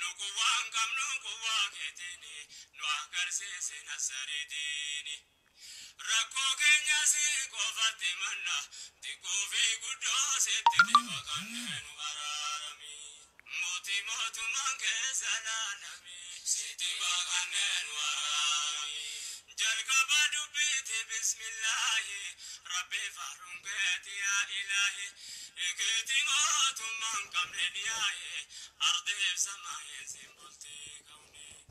nu gubaa hin qabnu gubaa keetiin nu agarsiise nasariitiin rakkoo keenyas qofatti manna xiqqoo fi guddoo sitti dhiba kanneen waraarami mootii mootummaan keessa laalami sitti baqanneen waraarami jalqaba dubbii. بسم الله ربي فهرم يا إلهي قيت موت من قبل يا أرضي بسماء زنبلتي كوني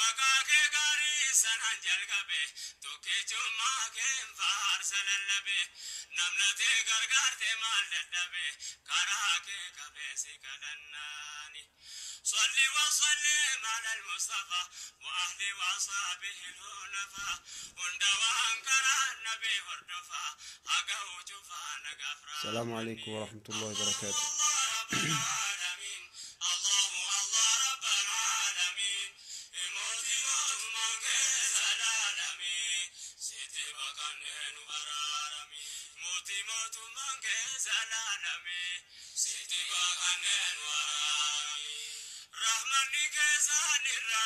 maqaa kee gaarii sanaan jalqabe tokkichummaa keen faarsa lallabe namna tee gargaarte maal dadhabe karaa kee qabeesi kadhannaani صل وسلم على المصطفى وأهل وأصحابه الهنفاء وندوان كرى النبي هردفا أقوت فانا السلام عليكم ورحمة الله وبركاته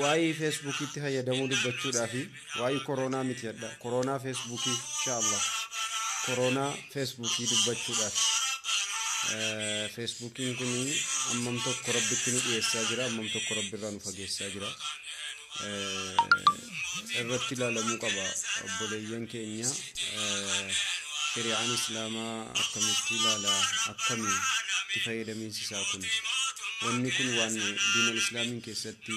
waa'ee feesbuukiitti fayyadamuu dubbachuudhaa fi waa'ee kooroonaa miti jedha kooroonaa feesbuukii inshaallah kooroonaa feesbuukii dubbachuudhaaf feesbuukiin kun ammam tokko rabbitti nu dhiyeessaa jira ammam tokko rabbiirraa nu fageessaa jira irratti ilaalamuu qaba obboleeyyan keenya shari'aan islaamaa akkamitti ilaala akkamiin itti fayyadamiinsi isaa kuni. wonni kun wanni dinal islamin keessatti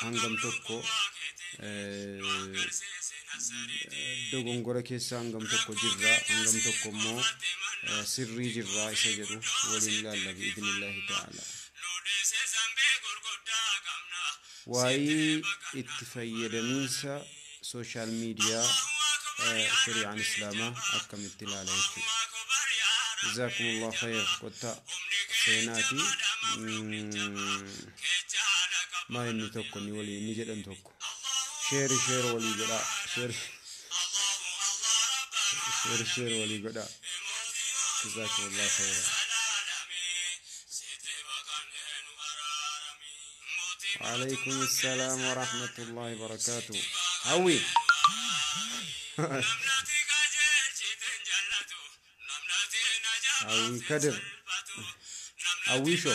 hangamtokko dogongora keessa hangam tokko jirra hangam tokko immoo sirrii jirra isa jedhu waliin ilaalla biidnillahi ta'ala waa'ee itti fayyadamiinsa sooshaal miidiyaa shari'aan islaamaa akkamitti ilaala jechuudha جزاكم الله خير قلت سيناتي ما يني توكني ولي نجد أن توكو شير شير ولي قدا شير شير شير ولي قدا جزاكم الله خير وعليكم السلام ورحمة الله وبركاته هوي Awi Kadir, Awisho.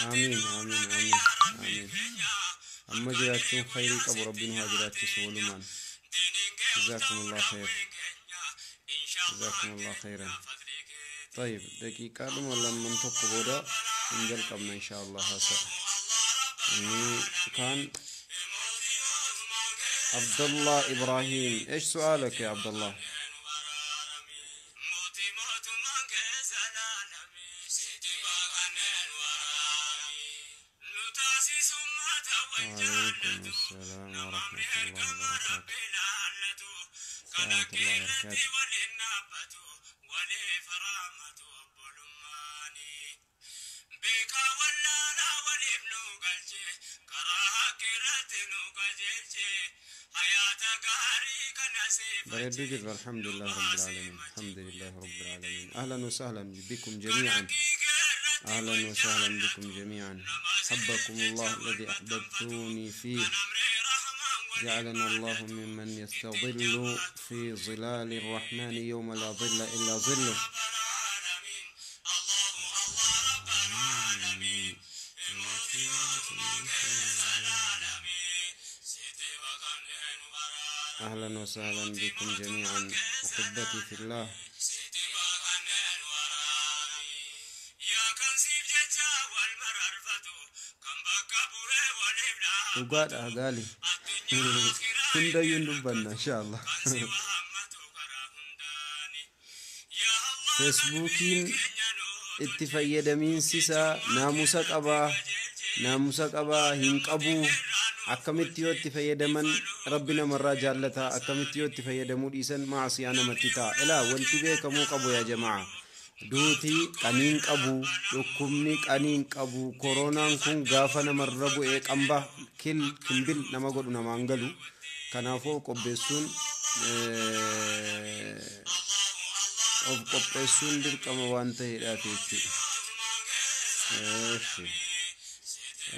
آمين آمين آمين آمين أما جراتكم خيري قبر ربنا هاجراتكم سولمان جزاكم الله خير جزاكم الله خيرا طيب دقيقة لما لما منطق بودا نجل قبنا إن شاء الله هسا يعني كان عبد الله إبراهيم إيش سؤالك يا عبد الله بغير لله رب العالمين الحمد لله رب العالمين أهلا وسهلا بكم جميعا أهلا وسهلا بكم جميعا حبكم الله الذي أحببتوني فيه جعلنا الله ممن يستظل في ظلال الرحمن يوم لا ظل إلا ظله أهلا وسهلا بكم جميعا أحبتي في الله وقال أهدالي كن هندا يندبنا إن شاء الله فيسبوكين اتفايا دمين سيسا ناموسا قبا ناموسا قبا هنقبو أكمتيو اتفايا دمان rabbi namarraa jaallata. akkamitti yoo itti fayyadamuu dhiisan maasiyaa namatti ta'a ilaa wanti beekamuu qabu yaa jamaa duutii qaniin qabu dhukkubni qaniin qabu koronaan kun gaafa namarra bu'ee qamba kilbil nama godhu namaan galu kanaafoo of qopheessuun dirqama waan ta'eedhaaf jechuudha.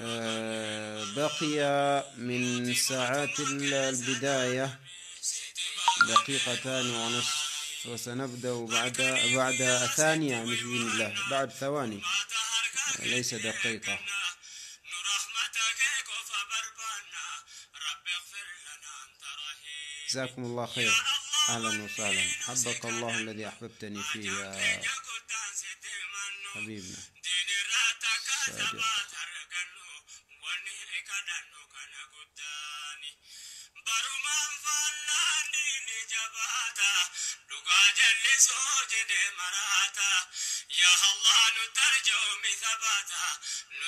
آه، بقي من ساعات البداية دقيقتان ونصف وسنبدأ بعد بعد ثانية مش بإذن الله بعد ثواني آه، ليس دقيقة جزاكم الله خير أهلا وسهلا حبك الله الذي أحببتني فيه يا حبيبنا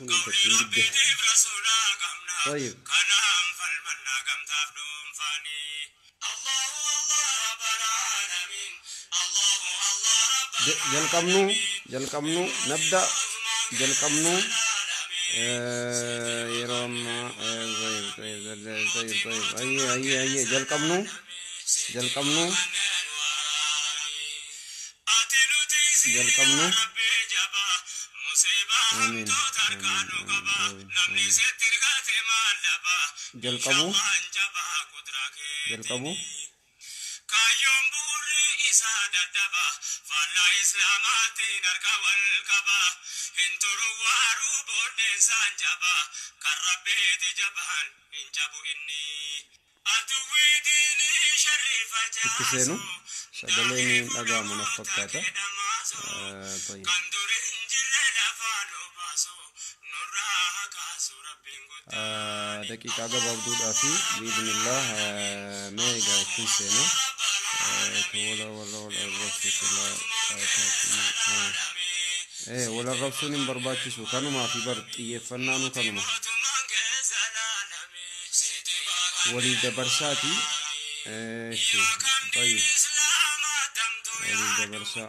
تكون ممتعين جدا طيب jalqabnu jalqabnu nabda jalqabnu yeroo ammaa hayyee hayyee hayyee jalqabnu jalqabnu jalqabnu Jel kamu? kaayyoon bu'urri isaa daddaba ini islaamaatiin harka wal daqiiqaa gabaabduudhaaf biidnillah mee gaachuun seena wal arrabsuun hin barbaachisu kanumaa fi bar xiyyeeffannaanu kanuma walii dabarsaati walii dabarsaa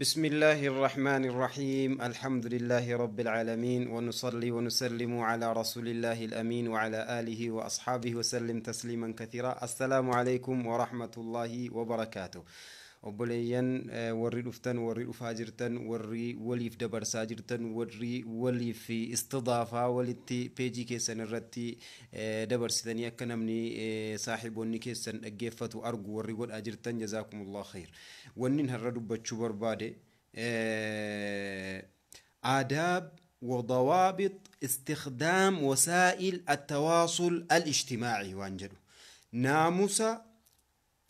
بسم الله الرحمن الرحيم الحمد لله رب العالمين ونصلي ونسلم على رسول الله الامين وعلى اله واصحابه وسلم تسليما كثيرا السلام عليكم ورحمه الله وبركاته obboleeyyan warri dhuftan warri dhufaa jirtan warri waliif dabarsaa jirtan warri waliif istidaafaa walitti peejii keessan irratti dabarsitanii akka namni saaxiboonni keessan dhaggeeffatu argu warri godhaa jirtan jazaakumullah khayr wannin har'a dubbachuu barbaade aadaab وضوابط استخدام وسائل التواصل الاجتماعي وانجلو ناموسا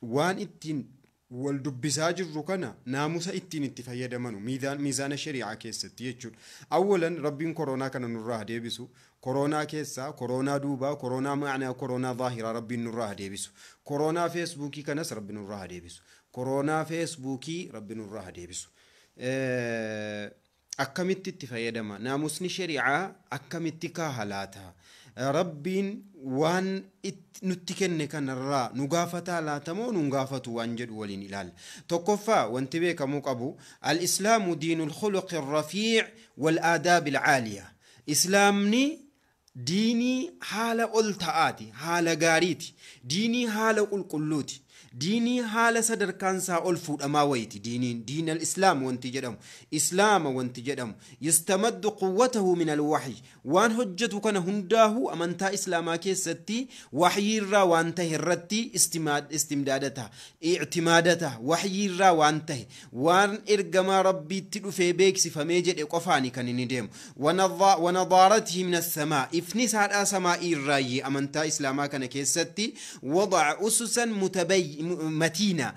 وان اتين wal dubbisaa jirru kana naamusa ittiin itti fayyadamanu miizaana shari'aa keessatti jechuudha. Awwalan rabbiin koronaa kana nurraa deebisu koronaa keessaa koronaa duubaa koronaa ma'anaa koronaa zaahiraa rabbiin nurraa deebisu koronaa feesbuukii kanas rabbi nurraa deebisu koronaa feesbuukii rabbi nurraa deebisu. Akkamitti itti fayyadama naamusni shari'aa akkamitti kaaha laata? rabbiin waan itti nutti kenne kanarraa nu gaafataa laatamoo nu gaafatu waan jedhu waliin ilaalla tokkoffaa wanti beekamuu qabu al-islaamu diinu lkhuluqi rafiic wal-aadaabi alcaaliya islaamni diinii haala ol ta'aati haala gaariiti diinii haala qulqulluuti ديني حالة صدر كانسا ألفود أما ويتي دينين دين الإسلام وانتجدم إسلام وانتجدهم يستمد قوته من الوحي وان هجتو كان هنداه أمانتا إسلاما كيستي وحي را وانته الرتي استماد استمدادته اعتمادته وحي را وانته وان إرقما ربي تلو في بيك سفميجد إقفاني كان نديم ونضا ونضارته من السماء إفنس على سماء الرأي أمانتا إسلاما كان كيستي وضع أسسا متبين متينة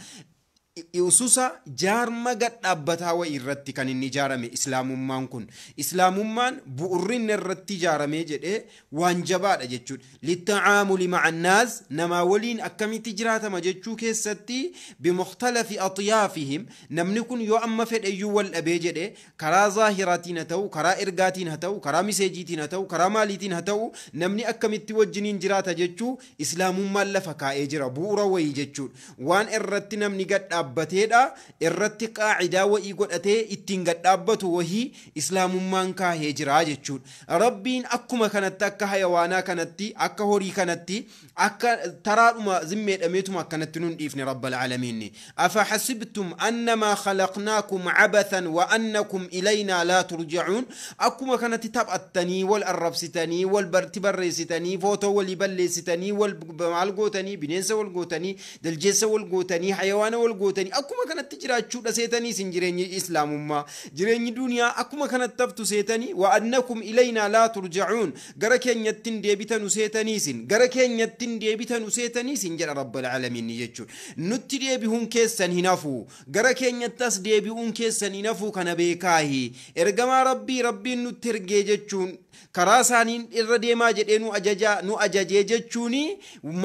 iwsusa jaarma gadhaabbataa wayi irratti kan inni ijaarame islaamummaan kun islaamummaan bu'urrinna irratti ijaaramee jedhee waan jabaadha jechuudha littacaamuli macannaas namaa waliin akkamitti jiraatama jechuu keessatti bimuxtalafi axyaafihim namni kun yoo amma fedheyyuu wal dhabee jedhe karaa zaahiraatiin haa ta'u karaa ergaatiin haa ta'u karaa miseejiitiin haa ta'u karaa maaliitiin haa ta'u namni akkamitti wajjiniin jiraata jechuu islaamummaan lafa kaa'ee jira bu'ura wayii jechuudha waan irratti namni gadhaabba dhaabbateedha irratti qaacidaa wa'ii godhatee ittiin gadhaabbatu wahii islaamummaan kaahee jira jechuudha rabbiin akkuma kanatti akka hayawaanaa kanatti akka horii kanatti akka taraadhuma zimmeedhameetuma akkanatti nun dhiifne rabbal alamiin afaxasibtum annamaa khalaqnaakum cabathan wa annakum ilaynaa laa turjacuun akkuma kanatti taphattanii wal arrabsitanii wal barti barreessitanii footoo walii balleessitanii wal maal gootanii bineensa wal gootanii daljeessa wal gootanii hayawaana wal gootanii gootanii akkuma kanatti jiraachuudha seetanii isin jireenyi islaamummaa jireenyi duniyaa akkuma kanatti haftu seetanii wa'annakum ilaynaa laa turjacuun gara keenyattiin deebitanu seetanii isin gara keenyattiin deebitanu seetanii isin jedha rabbal alamiin jechuudha nutti deebihuun keessan hin hafu gara keenyattas deebi'uun keessan hin hafu kana beekaahi ergamaa rabbii rabbiin nutti ergee jechuun karaa isaaniin irra deemaa jedhee nu ajajaa nu ajajee jechuun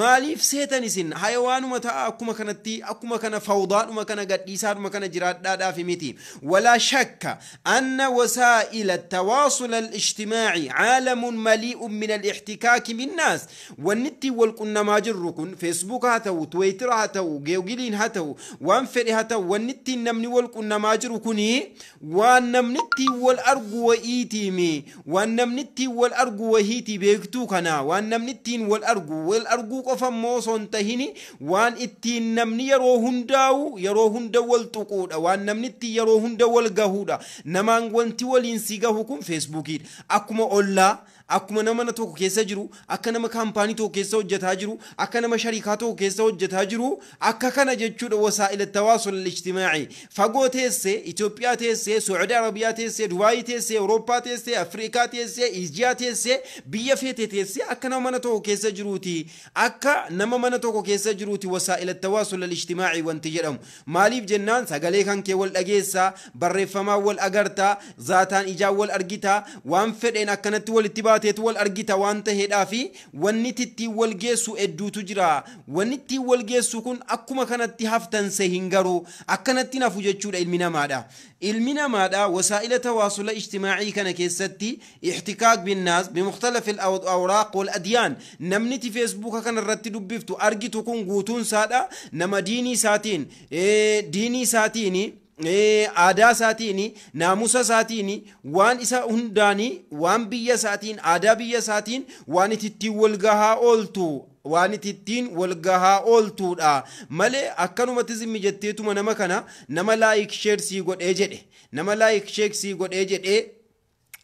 maaliif seetan isin hayawaanuma ta'a akkuma kanatti akkuma kana fawdaadhuma kana gadhiisaadhuma kana jiraadhaadhaaf miti walaa shakka anna wasaa'ila tawaasul al-ijtimaaci caalamun malii'un min al-ixtikaaki minnaas wanni ittiin wal qunnamaa jirru kun feesbuuka haa ta'u tiweetira haa ta'u geegiliin haa ta'u waan fedhe haa ta'u wanni ittiin namni wal qunnamaa jiru kun waan namni ittiin wal argu wa'iitiimi waan namni ittiin wal argu wahiiti beektuu kana waan namni ittiin wal argu wal arguu qofa immoo son tahin waan ittiin namni yeroo hundaa'u yeroo hunda wal tuquudha waan namni ittiin yeroo hunda wal gahuudha namaan wanti waliin si gahu kun feesbuukiidha akkuma ollaa akkuma nama tokko keessa jiru akka nama kaampaanii tokko keessa hojjetaa jiru akka nama shariikaa tokko keessa hojjetaa jiru akka kana jechuudha wasaa'ila tawaasul ijtimaa'i fagoo teessee Itoophiyaa teessee Suudii Arabiyaa teessee Dubaayii teessee Awurooppaa teessee Afriikaa teessee Ijiyaa teessee biyya feete teessee akka nama mana tokko keessa jiruuti akka nama mana tokko keessa jiruuti wasaa'ila tawaasul ijtimaa'i wanti jedhamu maaliif jennaan sagalee kan kee wal dhageessaa barreeffamaa wal agartaa zaataan ijaa wal argitaa waan fedheen akkanatti walitti ba'a baateetu wal argita waan taheedhaa fi wanni ittiin wal geessu hedduutu jira wanni ittiin wal geessu kun akkuma kanatti haftanse hin garu akkanatti nafu jechuudha ilmi namaadha. ilmi namaadha wasaa'ila tawaasula ijtimaacii kana keessatti ixtikaak binnaas bimukhtalaf awraaq wal adyaan namni ti feesbuuka kana irratti dubbiftu argitu kun guutuun saadha nama diinii isaatiin diinii isaatiin aadaa isaatiin naamusa isaatiin waan isa hundaan waan biyya isaatiin aadaa biyya isaatiin waan ittiin wal gahaa ooltu waan ittiin wal gahaa ooltuudha malee akkanumatti zimmi jetteetuma nama kana nama laayik sheeksii godhee jedhe nama laayik sheeksii godhee jedhee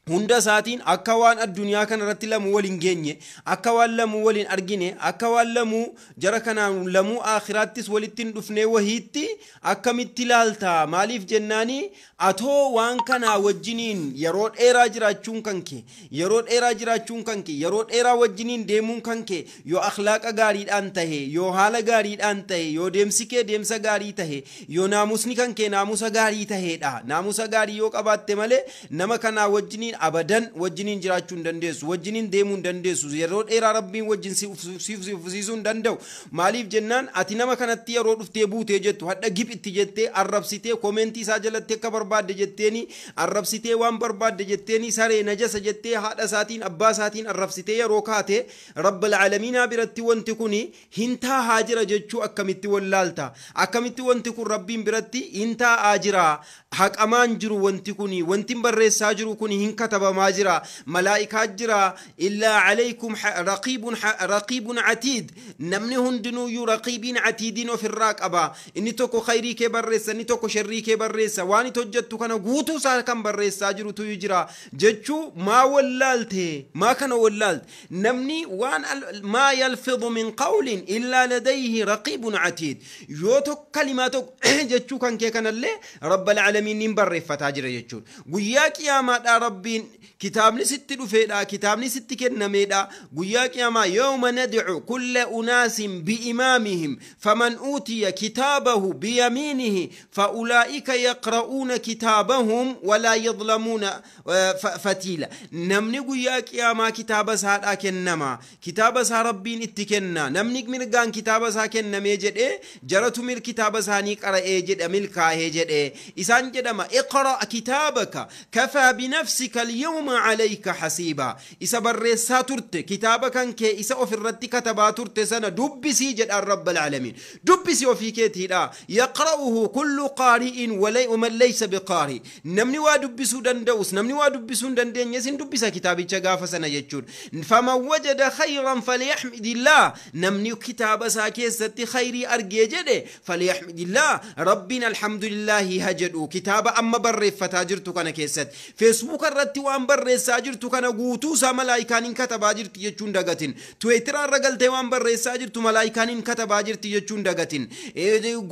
hunda isaatiin akka waan addunyaa kanarratti lamu waliin geenye akka waan lamu waliin argine akka waan lamu jara kanaan lamu akhiraattis walitti hin dhufnee wahiitti akkamitti ilaalta maaliif jennaanii atoo waan kanaa wajjiniin yeroo dheeraa jiraachuun kan kee yeroo dheeraa jiraachuun kan kee yeroo dheeraa wajjiniin deemuun kan kee yoo akhlaaqa gaariidhaan tahe yoo haala gaariidhaan tahe yoo deemsi kee deemsa gaarii tahe yoo naamusni kan kee naamusa gaarii taheedha naamusa gaarii yoo qabaatte malee nama kanaa wajjiniin abadan wajinin jiraachuu hin dandeessu wajjiniin deemuu hin dandeessu yeroo dheeraa rabbiin wajjin si ufsiisuu hin danda'u maaliif jennaan ati nama kanatti yeroo dhuftee buutee jettu hadha gibitti jettee arrabsitee koomeentii isaa jalatti akka barbaadde jetteeni arrabsitee waan barbaadde jetteeni saree najasa jettee haadha isaatiin abbaa isaatiin arrabsitee yeroo kaate rabbal calamiinaa biratti wanti kun hin taa'aa jira jechuu akkamitti wallaalta akkamitti wanti kun rabbiin biratti hin taa'aa jira حق امان جرو وانتي كوني وانتي مبرري ساجرو كوني هين كتب ماجرا ملائكة جرا إلا عليكم حق رقيب حق رقيب عتيد نمني هندنو يو رقيبين عتيدين وفي الراك أبا إني توكو خيري كي برريسا توكو شري كي برريسا واني توجدتو كانو غوتو ساكم برريسا ساجرو تو يجرا ججو ما ولالته ما كانو ولالت نمني وان ما يلفظ من قول إلا لديه رقيب عتيد يو تو كلماتو ججو كان كي كان اللي رب العالمين alamiin barreeffataa jira jechuudha. Guyyaa qiyaamaadhaa rabbiin kitaabni sitti dhufeedha, kitaabni sitti kennameedha. Guyyaa qiyaamaa yooma nadcu kulle unaasin bi'imaamihim faman uutiya kitaabahu biyamiinihi fa'ulaa'ika yaqra'uuna kitaabahum walaa yadlamuuna fatiila. Namni guyyaa qiyaamaa kitaaba isaadhaa kennama. Kitaaba isaa rabbiin itti kenna. Namni mirgaan kitaaba isaa kennamee jedhee jaratu kitaaba isaanii qara'ee jedha milkaa'ee jedhee isaan جدما اقرأ كتابك كفى بنفسك اليوم عليك حسيبا إسا بريسا ترت كتابك كي إسا أوفي الرد كتبا ترت سنة دبسي جد الرب العالمين دبسي وفي كيتي يقرأه كل قارئ ولي ومن ليس بقارئ نمني ودبسو دندوس نمني ودبسو دندين يسن دبسا كتابي جغافة سنة يجود فما وجد خيرا فليحمد الله نمني كتاب ساكي ستي خيري أرجي جده فليحمد الله ربنا الحمد لله هجدو kitaaba amma barreeffataa jirtu kana keessatti feesbuuka irratti waan barreessaa jirtu kana guutuu isaa malaayikaan hin katabaa jirti jechuun dagatin tuweetiraa irra galtee waan barreessaa jirtu malaayikaan hin katabaa jirti jechuun dagatin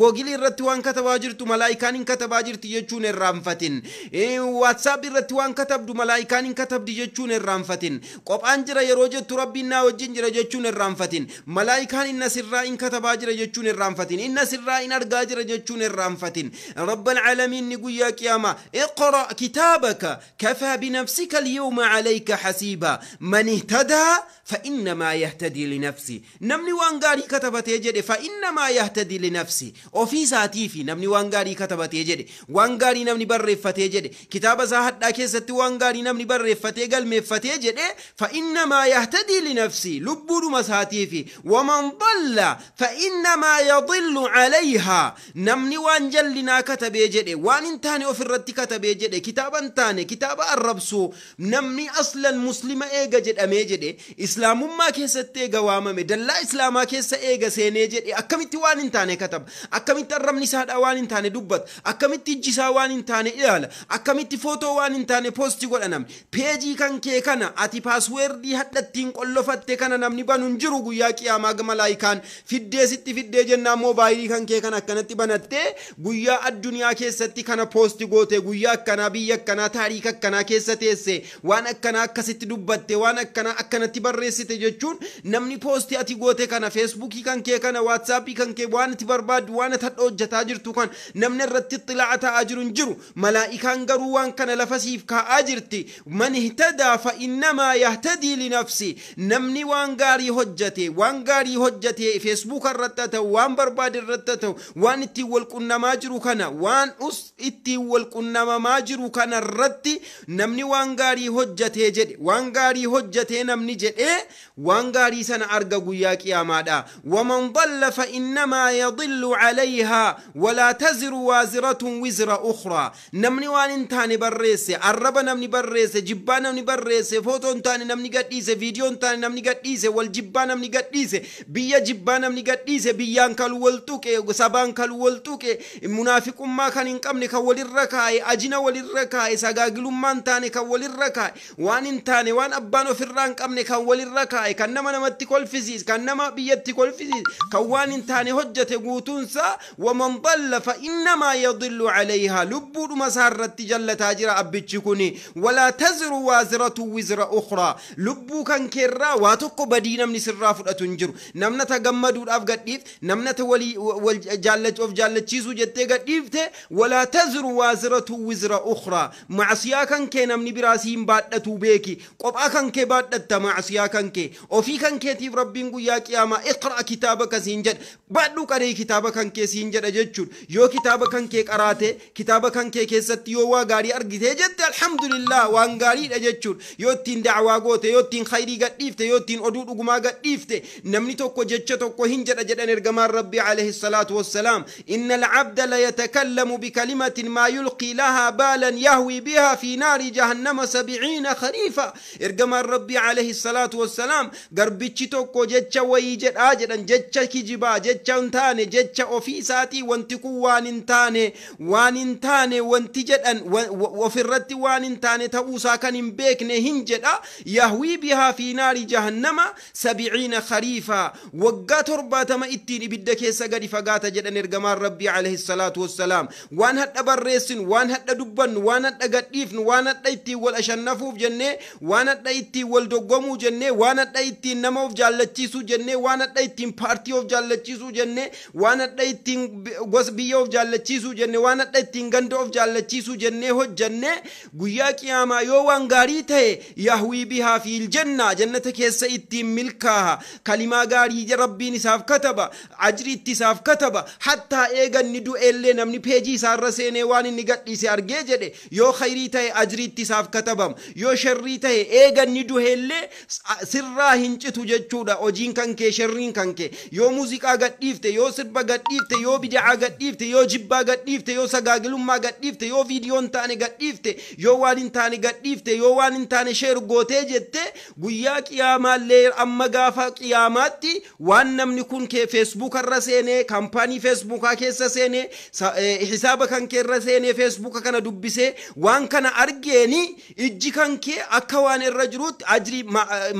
googilii irratti waan katabaa jirtu malaayikaan hin katabaa jirti jechuun irraanfatin waatsaap irratti waan katabdu malaayikaan hin katabdi jechuun irraanfatin qophaan jira yeroo jettu rabbiin naa wajjin jira jechuun irraanfatin malaayikaan inna sirraa hin katabaa jira jechuun irraanfatin inna sirraa hin argaa jira jechuun irraanfatin rabban alamiin غويا كياما اقرا كتابك كفى بنفسك اليوم عليك حسيبا من اهتدى فانما يهتدي لنفسي نمني وانغاري كتبت يجدي فانما يهتدي لنفسي وفي ذاتي في نمني وانغاري كتبت يجدي وانغاري نمني برفت يجدي كتاب زاهد لكي ستي وانغاري نمني برفت يقل مفت يجدي فانما يهتدي لنفسي لبور مساتي في ومن ضل فانما يضل عليها نمني وانجلنا كتب يجدي واني hin taane ofirratti katabee jedhe kitaaba hin taane kitaaba arrabsu namni aslan muslima eega jedhamee jedhe islaamummaa keessatti eega waamame dallaa islaamaa keessa eega seenee jedhe akkamitti waan hin taane kataba akkamitti arrabni isaadhaa waan hin taane dubbata akkamitti ijjisaa waan hin taane ilaala akkamitti footoo waan hin taane poosti godha namni peejii kan kee kana ati paasweerdii hadhattiin qollofatte kana namni banu hin jiru guyyaa qiyaamaa gama laayikaan fiddee sitti fiddee jennaan moobaayilii kan kee kana akkanatti banattee guyyaa addunyaa keessatti kan kana poosti goote guyyaa akkanaa biyya akkanaa taariika akkanaa keessa teesse waan akkanaa akkasitti dubbatte waan akkanaa akkanatti barreessite jechuun namni posti ati goote kana feesbuukii kan kee kana waatsaappii kan kee waan ati barbaaddu waan ati hojjetaa jirtu kan namni irratti xilaa'a ta'aa jiru hin jiru malaa'ikaan garuu waan kana lafasiif kaa'aa jirti man ihtadaa fa innamaa yahtadii nafsi namni waan gaarii hojjate waan gaarii hojjate feesbuuka irratti ta'u waan barbaade irratti ta'u waan ittiin wal qunnamaa jiru kana waan us itti wal qunnamamaa jiru kanarratti namni waan gaarii hojjatee jedhe waan gaarii hojjatee namni jedhee waan gaarii sana arga guyyaa qiyaamaadha waman dalla fa innamaa yadillu calayhaa walaa taziru waaziratun wizra ukraa namni waan hin taane barreesse arraba namni barreesse jibbaa namni barreesse footoo hin taane namni gadhiise viidiyoo hin taane namni gadhiise wal jibbaa namni gadhiise biyya jibbaa namni gadhiise biyyaan kalu wal tuqe sabaan kalu wal tuqe munaafiqummaa kan hin qabne taane walirra kaa'e ajina walirra kaa'e sagaagilummaan taane kan walirra kaa'e waan hin taane waan abbaan ofirraa hin qabne kan walirra kaa'e kan nama namatti kolfisiis kan nama biyyatti kolfisiis kan waan hin taane hojjete guutuunsa waman dalla fa innamaa yadillu calayhaa lubbuudhuma isaa irratti jallataa jira abbichi kuni walaa taziru waaziratu wizra ukraa lubbuu kan keerraa waa tokko badii namni sirraa fudhatu hin jiru namna gammaduudhaaf gadhiif namna ta walii of jaallachiisuu jettee gadhiifte walaa تزر وزرة وزرة أخرى معصية كان كي نمني براسين بادت بيكي قبعة كان كي بادت معصية كان كي وفي كان كي تيب ربين قويا كياما اقرأ كتابك سينجد بادو كاري كتابك كان كي سينجد جتشور يو كتابك كان كي قراتي كتابك كان كي كي يو واغاري أرقيته جد الحمد لله وانغاري جتشور يو تين دعوة قوتي يو تين خيري قد ديفتي يو تين أدود أقما قد ديفتي نمني توكو جتش توكو هنجد جدن ارقمان ربي عليه الصلاة والسلام إن العبد لا يتكلم بكلمة ما يلقي لها بالا يهوي بها في نار جهنم سبعين خريفا إرقم الرب عليه الصلاة والسلام قربتش توكو جتش ويجد آجرا جتش كجبا جتش انتاني جتش أوفيساتي وانتكو وان انتاني وان انتاني وانتجد أن وفرت وان انتاني تأوسا كان بيكن هنجد يهوي بها في نار جهنم سبعين خريفا وقا ترباتما اتين بدك يسا قد فقاتا جدا إرقم الرب عليه الصلاة والسلام وان هد أبر ريسن وان هاد دوبان وان هاد أغاتيف وان هاد أيتي وال أشنفو في جنة وان هاد أيتي وال دوغمو جنة وان هاد أيتي نمو في جالة تيسو جنة وان هاد أيتي مبارتي في جالة تيسو جنة وان هاد أيتي غوس بيو في جالة تيسو جنة وان هاد أيتي غندو في جالة تيسو جنة هو جنة غيا كياما يو وان غاري ته يهوي بها في الجنة جنة كيسة أيتي ملكها كلمة غاري جربي نساف كتبا أجري تساف كتبا حتى إيجا ندو إلنا من بيجي سارسين seenee waan inni gadhiise argee jedhe yoo khayrii ta'e ajriitti isaaf katabam yoo sharrii ta'e eeganni duheellee sirraa hin citu jechuudha hojiin kan kee sharriin kan kee yoo muuziqaa gadhiifte yoo sirba gadhiifte yoo bidacaa gadhiifte yoo jibbaa gadhiifte yoo sagaagilummaa gadhiifte yoo viidiyoon taane gadhiifte yoo waan hin taane gadhiifte yoo waan hin taane sheer gootee jette guyyaa qiyaamaallee amma gaafa qiyaamaatti waan namni kun feesbuukarra seenee kaampaanii feesbuukaa keessa seenee hisaaba kan kee irra seenee feesbuuka kana dubbisee waan kana argeeni ijji kan kee akka waan irra jiruutti ajrii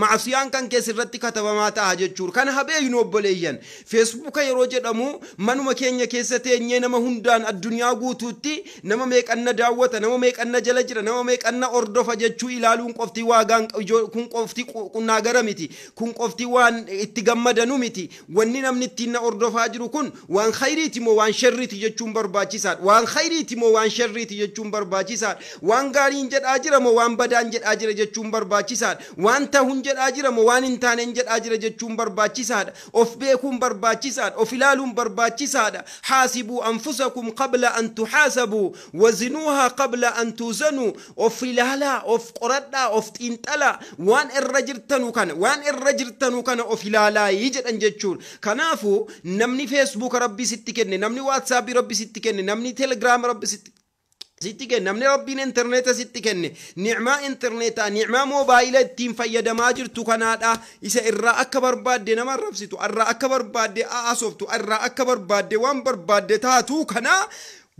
macsiyaan kan kees irratti katabamaa ta'a jechuudha. Kana habeeyyiin obboleeyyan feesbuuka yeroo jedhamu manuma keenya keessa teenyee nama hundaan addunyaa guutuutti nama meeqanna daawwata nama meeqanna jala jira nama meeqanna ordofa jechuu ilaaluun qofti waagaan kun qofti qunnaa gara miti kun qofti waan itti gammadanu miti wanni namni ittiin na ordofaa jiru kun waan khayriiti moo waan sharriiti jechuun barbaachisaadha waan khayri خيريتي مو وان شريتي جد جمبر باجيسات وان غارين جد آجرة مو وان بدان جد آجرة جد جمبر باجيسات وان تهون جد آجرة مو وان انتان جد آجرة جد جمبر باجيسات اوف بيكم بر باجيسات اوف لالهم بر باجيسات حاسبوا انفسكم قبل ان تحاسبوا وزنوها قبل ان توزنوا اوف لالا اوف قردا اوف تنتلا وان الرجر تنو كان وان الرجر تنو كان اوف لالا يجد ان جد كنافو نمني فيسبوك ربي ستكن نمني واتساب ربي ستكن نمني تلغرام salaama sitti sitti kenna namni rabbiin intarneeta sitti kenne nicmaa intarneetaa nicmaa moobaayila ittiin fayyadamaa jirtu kanaadha isa irraa akka barbaadde nama rabsitu irraa akka barbaadde aasoftu irraa akka barbaadde waan barbaadde taatu kanaa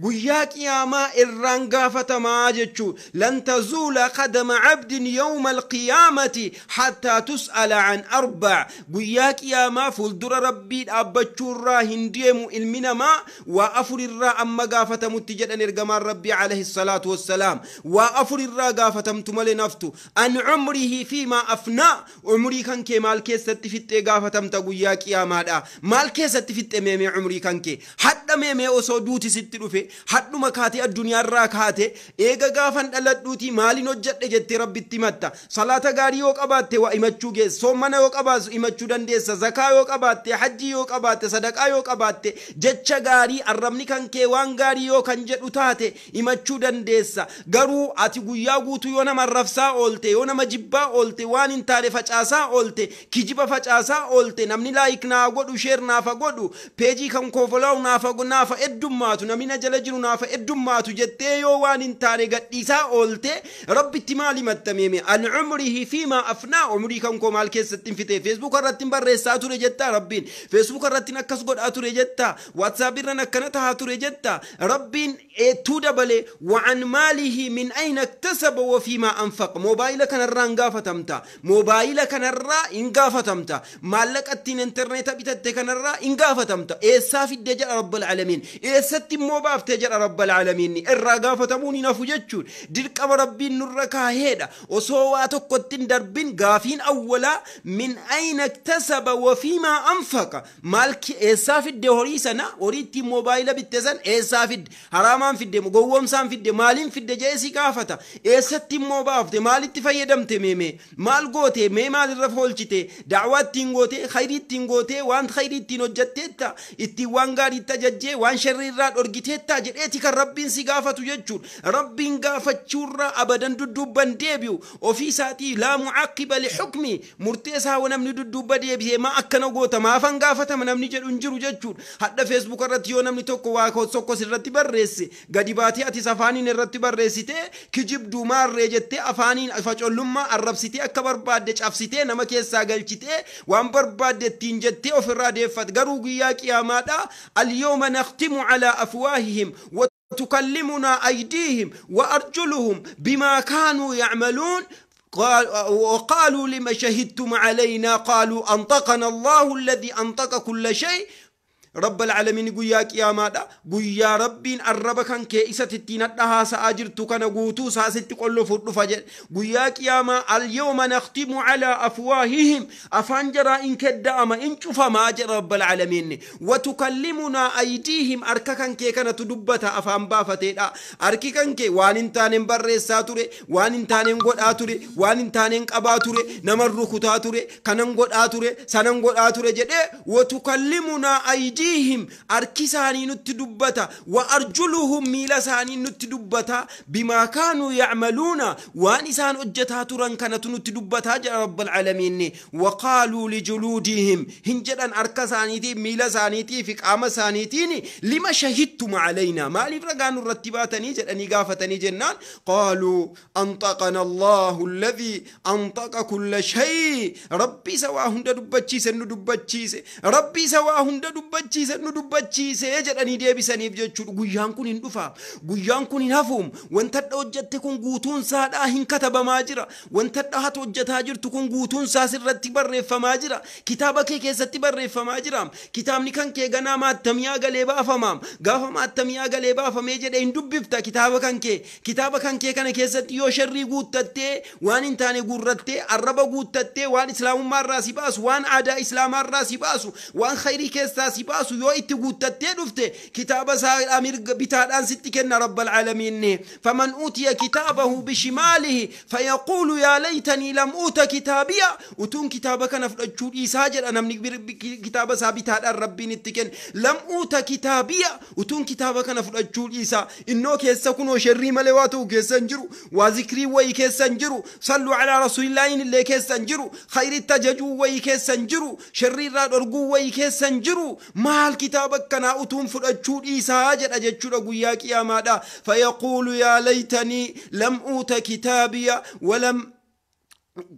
guyyaa qiyaamaa irraan gaafatamaa jechuu lan tazuula qadama cabdin yawma alqiyaamati hattaa tus'ala an arbac guyyaa qiyaamaa fuuldura rabbii dhaabbachuurraa hin deemu ilmi namaa waa afurirraa amma gaafatamutti jedhan ergamaan rabbii alayhi salaatu wassalaam waa afurirraa gaafatamtu malee naftu an cumrihi fi maa afnaa umrii kan kee maal keessatti fixxee gaafatamta guyyaa qiyaamaadha maal keessatti fixxe meemee umrii kan kee hadha meemee osoo duuti sitti dhufe hadhuma kaate addunyaarraa kaatee eega gaafan dhaladhuutii maaliin hojjedhe jettee rabbitti himatta salaata gaarii yoo qabaatte waa himachuu geessa yoo qabaatu himachuu dandeessa zakaa yoo qabaatte hajjii yoo qabaatte sadaqaa yoo qabaatte jecha gaarii arrabni kan kee waan gaarii yoo kan jedhu taate himachuu dandeessa garuu ati guyyaa guutuu yoo nama rafsaa oolte yoo nama jibbaa oolte waan hin facaasaa oolte kijiba facaasaa oolte namni laayik naa godhu sheer naafa godhu peejii kan koo naafa heddummaatu namni na irra jiru naaf heddummaatu jettee yoo waan hin taane gadhiisaa oolte rabbitti maali maxxameeme an cumrihi fiimaa afnaa umrii kan koo maal keessatti hin fite feesbuuka irratti hin barreessaa ture jettaa rabbiin feesbuuka irratti akkas godhaa ture jettaa waatsaap irran akkana tahaa ture jettaa rabbiin eettuu dabale waan maalihi min ayna aktasaba wafiimaa anfaq moobaayila kanarraa hin gaafatamta moobaayila kanarraa hin gaafatamta maallaqa ittiin intarneeta bitatte kanarraa hin gaafatamta eessaa fidde jedha rabbal alamiin eessatti immoo baafte gaafte jedha rabbal caalamiin irraa gaafatamuun hin hafu jechuun dirqama rabbiin nurra kaaheedha osoo waa tokkotti hin darbin gaafiin awwalaa min ayna iktasaba wafiimaa anfaqa maal eessaa fidde horii sana horii ittiin moobaayila bitte san eessaa fidde haraamaan fidde gowwomsaan fidde maaliin fidde jedhee si gaafata eessatti immoo baafte maalitti fayyadamte meeme maal goote mee maalirra foolchite dacwaa ittiin goote khayrii ittiin goote waan khayrii ittiin hojjetteetta ittiin waan gaarii itti ajajjee waan sharrii irraa dhorgiteetta jedheeti kan rabbiin si gaafatu jechuudha rabbiin gaafachuurra abadan dudduuban deebi'u ofii isaatii laa mucaaqiba lixukmi murtee isaa namni dudduuba deebisee maa akkana goota maafan gaafatama namni jedhu hin jiru jechuudha hadha feesbuuka irratti yoo namni tokko waa tokkos irratti barreesse gadi baatee atis afaaniin irratti barreessitee kijibduu maarree jettee afaaniin facollummaa arrabsitee akka barbaadde cabsitee nama keessaa galchitee waan barbaadde ittiin jettee ofirraa deeffat garuu guyyaa qiyaamaadha al yooma naqtimu calaa afwaahihim أيديهم وتكلمنا أيديهم وأرجلهم بما كانوا يعملون قال وقالوا لما شهدتم علينا قالوا أنطقنا الله الذي أنطق كل شيء رب العالمين قويا دا قويا ربين الرب كان كيسة تتنتها ساجر تكن قوتو ساست تقولو فرد فجر قويا قياما اليوم نختم على أفواههم أفانجرا جرا إن كدام إن شفا ما جر رب العالمين وتكلمنا أيديهم أركا كان كي كان تدبتا أفان بافتي دا أركا كان كي وان انتان برسا توري وان انتان قد آتوري وان انتان قباتوري توري نمر ركتا توري قد آتوري سانن قد آتوري جده وتكلمنا أيديهم أيديهم أركساني نتدبتا وأرجلهم ميلساني نتدبتا بما كانوا يعملون وانسان إسان أجتا تران كانت نتدبتا جاء رب العالمين وقالوا لجلودهم هنجلا أركساني تي ميلساني تي في قام سانيتين لما شهدتم علينا ما لفرقان الرتباتني جرأني قافتني جنان قالوا أنطقنا الله الذي أنطق كل شيء ربي سواهن دبتشي سنو دبتشي ربي سواهن دبتشي dubbachiise nu dubbachiisee jedhanii deebisaniif jechuudha guyyaan kun hin dhufa guyyaan kun hin hafuum wantadha hojjatte kun guutuun saadhaa hin katabamaa jira wantadha hatu hojjataa jirtu kun guutuun saas irratti barreeffamaa jira kitaaba kee keessatti barreeffamaa jira kitaabni kan kee ganaa maattamiyaa galee baafama gaafa maattamiyaa galee baafamee jedhe hin dubbifta kitaaba kan kee kitaaba kan kee kana keessatti yoo sharrii guuttattee waan hin taane guurrattee arraba guuttattee waan islaamummaa irraa si baasu waan aadaa islaamaa irraa si baasu waan khayrii keessaa si baasu baasu yoo itti guuttattee dhufte kitaaba isaa bitaadhaan sitti kenna rabba alcaalamiin faman uutiya kitaabahu bishimaalihi fayaquulu yaa laytanii lam uuta kitaabiya utuun kitaaba kana fudhachuu dhiisaa jedha namni kitaaba isaa bitaadhaan rabbiin itti kenne lam uuta kitaabiya utuun kitaaba kana fudhachuu dhiisaa innoo keessa kunoo sharrii malee waa ta'u keessa hin jiru waa zikrii wayii keessa hin jiru sallu calaa rasuulillaahin illee keessa hin jiru khayritti ajajuu wayii keessa hin jiru sharriirraa dhorguu wayii keessa hin jiru مال كتابك كنا أتوم فرأتشور إيسا جد أجتشور أقوياك يا مادا فيقول يا ليتني لم أوت كتابيا ولم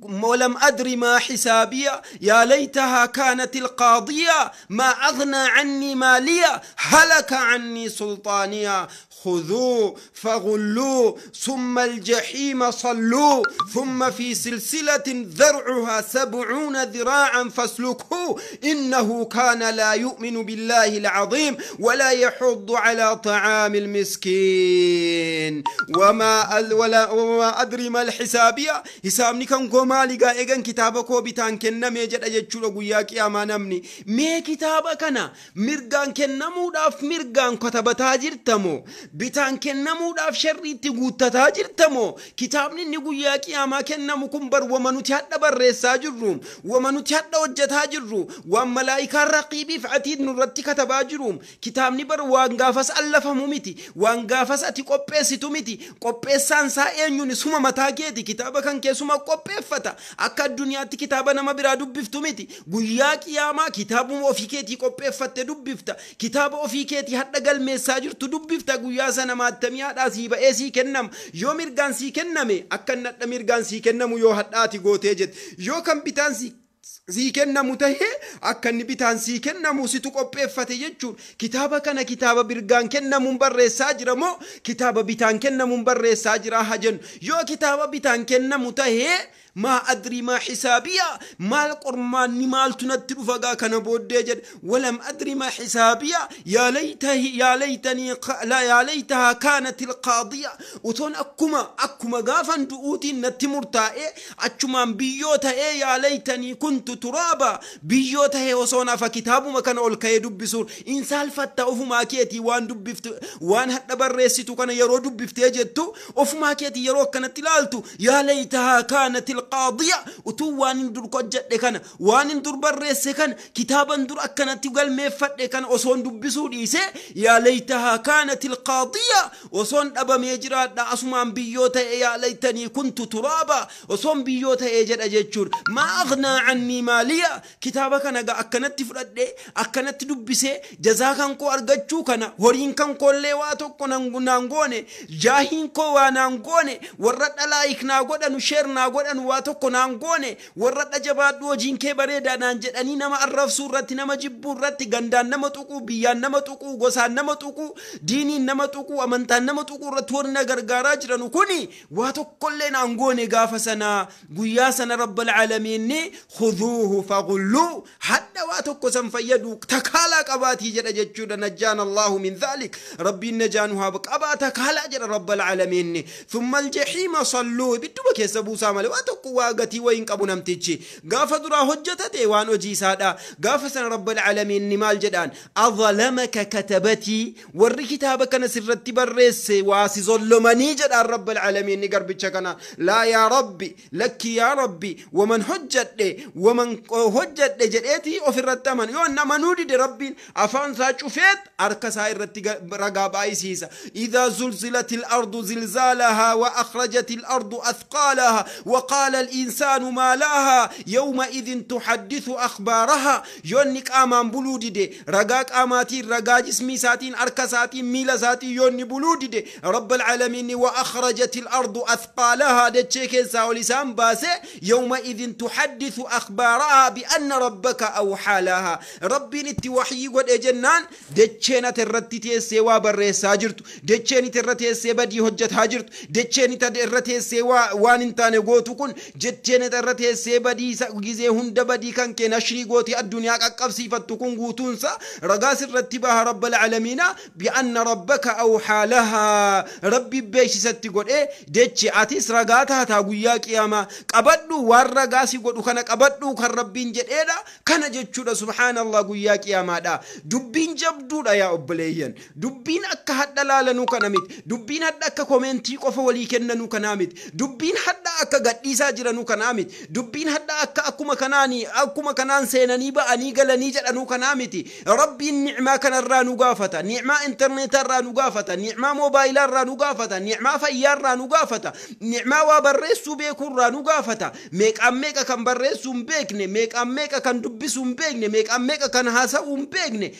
ولم أدر ما حسابيا يا ليتها كانت القاضية ما أغنى عني ماليا هلك عني سلطانيا خذوه فغلوه ثم الجحيم صلوه ثم في سلسلة ذرعها سبعون ذراعا فاسلكوه إنه كان لا يؤمن بالله العظيم ولا يحض على طعام المسكين وما ولا أدري ما الحسابية حساب كان قوما لغا إغن كتابك وبتان كنا ميجد أجتشور قياك يا ما نمني مي كتابك أنا مرغان كنا موداف مرغان كتبتا جرتمو bitaan kennamuudhaaf sharriitti guuttataa jirtamoo kitaabni inni guyyaa qiyaamaa kennamu kun bar wama nuti hadha barreessaa jirru wama nuti hadha hojjataa jirru waan malaayikaan raqiibiif atiin nurratti katabaa jiru kitaabni bar waan gaafas allafamu miti waan gaafas ati qopheessitu miti qopheessaan saa eenyuun suma mataa keeti kitaaba kan keessuma qopheeffata akka addunyaatti kitaaba nama biraa dubbiftu miti guyyaa qiyaamaa kitaabuma ofii keetii qopheeffatte dubbifta kitaaba ofii keetii hadha galmeessaa jirtu dubbifta guyyaa guyyaa sanamaatamiyaadhaa sii ba'ee sii kennama yoo mirgaan sii kenname akka nadha mirgaan sii kennamu yoo hadhaati gootee jette yoo kan bitaan sii sii kennamu tahee akka inni bitaan sii kennamu situ qopheeffate jechuun kitaaba kana kitaaba birgaan kennamuun barreessaa jira moo kitaaba bitaan kennamuun barreessaa jira haa jennu yoo kitaaba bitaan kennamu tahee ما أدري ما حسابيا ما القرمان نمال تنتر فقا كان بودجد ولم أدري ما حسابيا يا ليته يا ليتني لا يا ليتها كانت القاضية وتون أكما أكما قافا دؤوتي نتمرتا إيه أكما بيوتا إيه يا ليتني كنت ترابا بيوتا إيه وصونا فكتاب ما كان أول كي إن سالفة فتا ما كيتي وان دب بفت وان حتى برسيتو كان يرو دب دبفت أوف ما كيتي يرو كانت لالتو يا ليتها كانت القاضية القاضية وتوان وان در لكان وان در برس كان كتابا در أكنا تقول فت لكان وصون دبسو ديسي يا ليتها كانت القاضية وصون أبا ميجرات دا أسمان بيوتا يا ليتني كنت ترابا وصون بيوتا يجد أجد ما أغنى عني مالية كتابا كان أكنت فرد أكنت دبسي جزاكا كو أرغجو كان هورين كان كولي واتو كنان جاهين كو وانان غوني ورد ألايك نا غدن شير نا غدن واتو كنانغوني ورد جباد وجين كبري دانان جداني نما عرف سورتي نما جبور رتي غندان نما توقو بيان نما توقو غسان نما توقو ديني نما توقو امنتان نما توقو رتور نگر غاراج رنو كوني واتو كلين انغوني غافسنا غياسنا رب العالمين ني خذوه فغلو حد واتو كسن فيدو تكالا قباتي جدا ججو نجان الله من ذلك ربي نجانوها بقباتا كالا جدا رب العالمين ني ثم الجحيم صلو بدو بكي سبو سامل واتو توقوا قتي وين قبو نمتيتشي قاف درا هجتتي وان وجي سادا قاف سن رب العالمين نمال جدان أظلمك كتبتي ور كتابك نسرت برس واسي ظلمني جدان رب العالمين نقر بتشكنا لا يا ربي لك يا ربي ومن حجت ومن حجت جديتي وفي الرتمن يوانا منودي ربي أفان ساچو فيت أركسا رقاب آيسيسا إذا زلزلت الأرض زلزالها وأخرجت الأرض أثقالها وقال قال الإنسان ما لها يومئذ تحدث أخبارها يونيك أمام بلودي دي رقا أماتي رقا اسمي ساتين أركا ميلا ساتي يوني بلودي دي رب العالمين وأخرجت الأرض أثقالها دي دتشيكين ساوليسان باسي يومئذ تحدث أخبارها بأن ربك أوحى لها ربي نتي وحي قد جنان دتشينة الرتتي سوا بريسا جرتو دتشينة الرتتي سبدي هجت دي تشيني ترتي سوا وان انتان قوتو كن jecheen irra teessee badiisa gizee hunda badii kan kee nashrii gooti addunyaa qaqqabsiifattu kun guutuunsa ragaas irratti baha rabbal alamiina bi'anna rabbaka awxaa lahaa rabbi beeksisatti godhee jechi atis ragaa taataa guyyaa qiyaamaa qabadhu waan ragaa si godhu kana qabadhu kan rabbiin jedheedha kana jechuudha subhaanallah guyyaa qiyaamaadha dubbiin jabduudha yaa obboleeyyan dubbiin akka hadha laalanuu kana miti dubbiin hadha akka komeentii qofa walii kennanuu kanaa miti dubbiin hadha akka gadhiisaa gochaa jiranuu kanaa miti dubbiin hadhaa akka akkuma kanaanii akkuma kanaan seenanii ba'anii galanii jedhanuu kanaa miti rabbiin nicmaa kanarraa nu gaafata nicmaa intarneetarraa nu gaafata nicmaa moobaayilaa nu gaafata nicmaa fayyaarraa nu gaafata nicmaa waa barreessuu beekuurraa nu gaafata meeqaan meeqa kan barreessuu hin beekne meeqaan meeqa kan dubbisuu hin beekne meeqaan kan haasa'uu hin beekne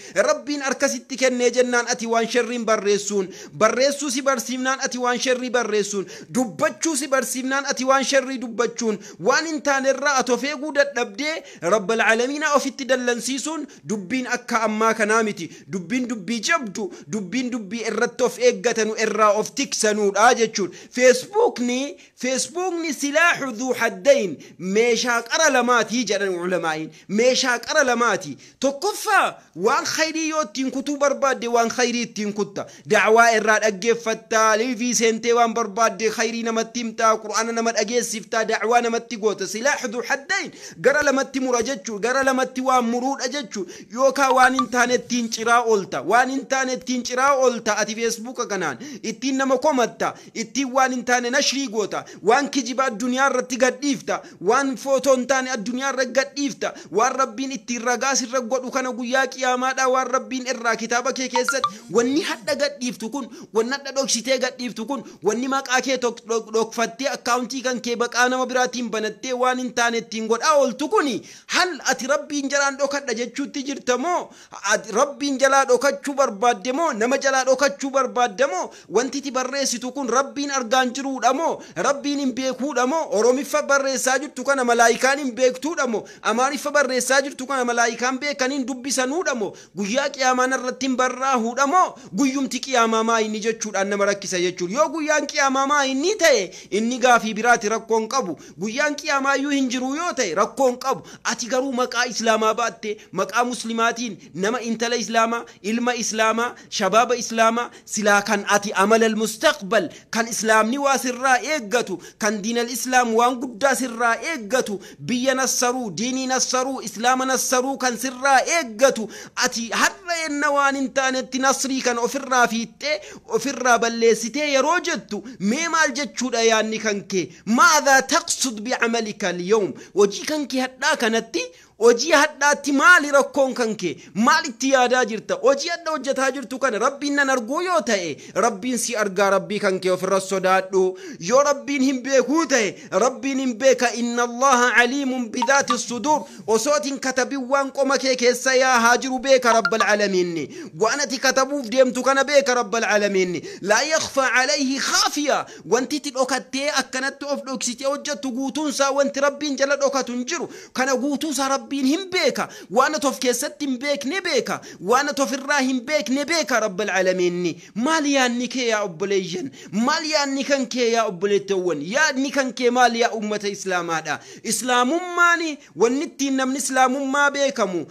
arkasitti kennee jennaan ati waan sharriin barreessuun barreessuu si barsiifnaan ati waan sharrii barreessuun dubbachuu si barsiifnaan ati waan sharrii dubbachuu دبتشون وان انتان الرأة توفيقو دبدي رب العالمين افت دلنسيسون دبين اكا اما كنامتي دبين دبي جبدو دبين دبي الرتوف ايقتنو الرأة افتكسنو الاجتشون فيسبوك ني فيسبوك ني سلاح ذو حدين ميشاك ارلماتي جران علمائين ميشاك ارلماتي توقفا وان خيري يوتين كتو برباد وان خيري يوتين كتا دعواء الرأة اقفتا لفي سنتي وان برباد خيري نمت تمتا قرآن نمت اقسفتا د dacwaa namatti goota silaa xidhu xaddeen gara lamatti mura jechuu gara lamatti waan muruudha jechuu yookaan waan hin taane ittiin ciraa oolta waan hin taane ittiin ciraa oolta ati feesbuuka kanaan ittiin nama komatta ittiin waan hin taane nashrii goota waan kijiba addunyaa irratti gadhiifta waan footoo hin taane addunyaa irra gadhiifta waan rabbiin ittiin ragaa sirra godhu kana guyyaa qiyaamaadhaa waan rabbiin irraa kitaaba kee keessatti wanni hadha gadhiiftu kun wanni hadha dhoksitee gadhiiftu kun wanni maqaa kee dhokfattee akkaawuntii kan kee baqaa nama nama biraatiin banattee waan hin taane ittiin godhaa ooltu kun hal ati rabbiin jalaan dhokadha jechuutti jirta moo rabbiin jalaa dhokachuu barbaadde moo nama jalaa dhokachuu barbaadde moo wantiti barreessitu kun rabbiin argaan jiruudha moo rabbiin hin beekuudha moo oromiffa barreessaa jirtu kana malaayikaan hin beektuudha moo amaariffa barreessaa jirtu kana malaayikaan beekaniin dubbisanuudha moo guyyaa qiyaamaan irratti hin barraahuudha moo guyyumti qiyaamaa maa inni jechuudhaan nama rakkisa jechuudha yoo guyyaan qiyaamaa maa inni ta'e inni gaafii biraati rakkoon qabu. qabu guyyaan qiyaamaayyuu hin jiru yoo ta'e rakkoon qabu ati garuu maqaa islaamaa baatte maqaa muslimaatiin nama intala islaamaa ilma islaamaa shabaaba islaamaa silaa kan ati amalal mustaqbal kan islaamni waa sirraa eeggatu kan diinal islaam waan guddaa sirraa eeggatu biyya nassaruu diinii nassaruu islaama nassaruu kan sirraa eeggatu ati har'a enna waan hin taanetti nasrii kan ofirraa fiixxee ofirraa balleessitee yeroo jettu mee maal jechuudha yaanni kan kee maadaa تقصد بعملك اليوم وجيكا كي هداك نتي hojii hadhaatti maali rakkoon kan kee maalitti yaadaa jirta hojii hadha hojjetaa jirtu kana rabbiin nan arguu yoo ta'e rabbiin si argaa rabbii kan kee ofirra sodaadhu yoo rabbiin hin beekuu ta'e rabbiin hin beeka inna allaha aliimun bidaati suduur osootiin katabin waan qoma kee keessa yaahaa jiru beeka rabbal calamiinni waan ati katabuuf deemtu kana beeka rabbal calamiinni laa yakfaa calayhi khaafiya wanti ti dhokattee akkanatti of dhoksitee hojjettu guutuunsaa wanti rabbiin jala dhokatu hin jiru kana guutuusaa rabbi rabbiin hin beeka waan atof keessatti hin beekne beeka waan atof irraa hin beekne beeka rabbal caalamiinni maal yaadni kee yaa obboleeyyan maal yaadni kan kee yaa obboleettawwan yaadni kan kee maal yaa ummata islaamaadha islaamummaan wanni ittiin namni islaamummaa beekamu